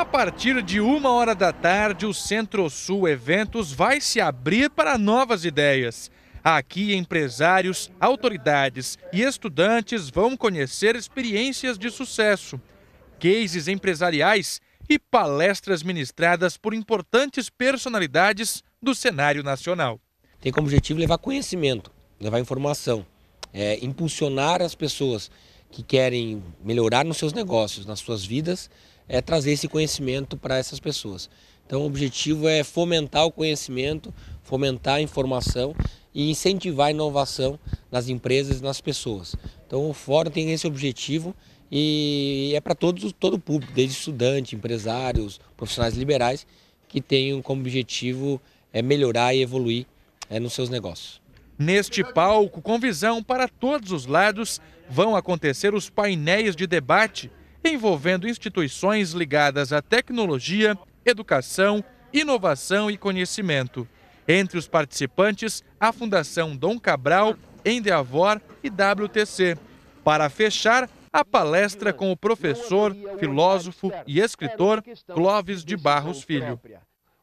A partir de uma hora da tarde, o Centro-Sul Eventos vai se abrir para novas ideias. Aqui, empresários, autoridades e estudantes vão conhecer experiências de sucesso, cases empresariais e palestras ministradas por importantes personalidades do cenário nacional. Tem como objetivo levar conhecimento, levar informação, é, impulsionar as pessoas que querem melhorar nos seus negócios, nas suas vidas, é trazer esse conhecimento para essas pessoas. Então, o objetivo é fomentar o conhecimento, fomentar a informação e incentivar a inovação nas empresas e nas pessoas. Então, o fórum tem esse objetivo e é para todo, o público, desde estudantes, empresários, profissionais liberais, que tenham como objetivo é, melhorar e evoluir é, nos seus negócios. Neste palco, com visão para todos os lados, vão acontecer os painéis de debate envolvendo instituições ligadas à tecnologia, educação, inovação e conhecimento. Entre os participantes, a Fundação Dom Cabral, Endeavor e WTC. Para fechar, a palestra com o professor, filósofo e escritor Clóvis de Barros Filho.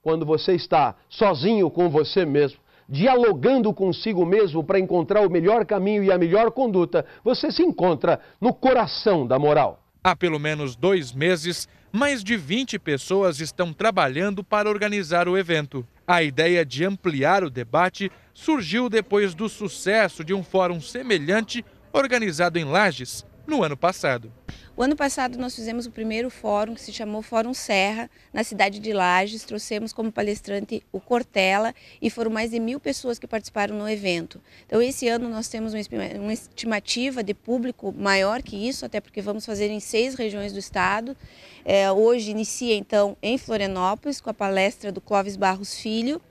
Quando você está sozinho com você mesmo, dialogando consigo mesmo para encontrar o melhor caminho e a melhor conduta, você se encontra no coração da moral. Há pelo menos dois meses, mais de 20 pessoas estão trabalhando para organizar o evento. A ideia de ampliar o debate surgiu depois do sucesso de um fórum semelhante organizado em Lages no ano passado. O ano passado nós fizemos o primeiro fórum, que se chamou Fórum Serra, na cidade de Lages. Trouxemos como palestrante o Cortella e foram mais de mil pessoas que participaram no evento. Então esse ano nós temos uma estimativa de público maior que isso, até porque vamos fazer em seis regiões do estado. É, hoje inicia então em Florianópolis com a palestra do Clóvis Barros Filho,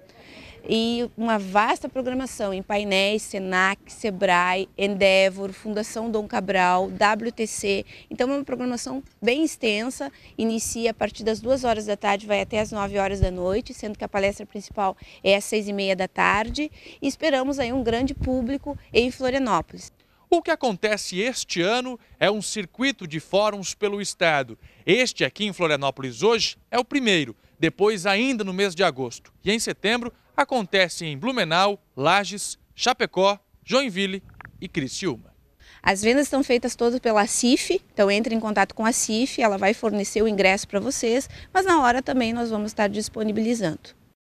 e uma vasta programação em painéis, SENAC, SEBRAE, Endeavor, Fundação Dom Cabral, WTC. Então é uma programação bem extensa, inicia a partir das duas horas da tarde, vai até as 9 horas da noite, sendo que a palestra principal é às seis e meia da tarde. E esperamos aí um grande público em Florianópolis. O que acontece este ano é um circuito de fóruns pelo Estado. Este aqui em Florianópolis hoje é o primeiro, depois ainda no mês de agosto. E em setembro acontece em Blumenau, Lages, Chapecó, Joinville e Criciúma. As vendas estão feitas todas pela CIF, então entre em contato com a CIF, ela vai fornecer o ingresso para vocês, mas na hora também nós vamos estar disponibilizando.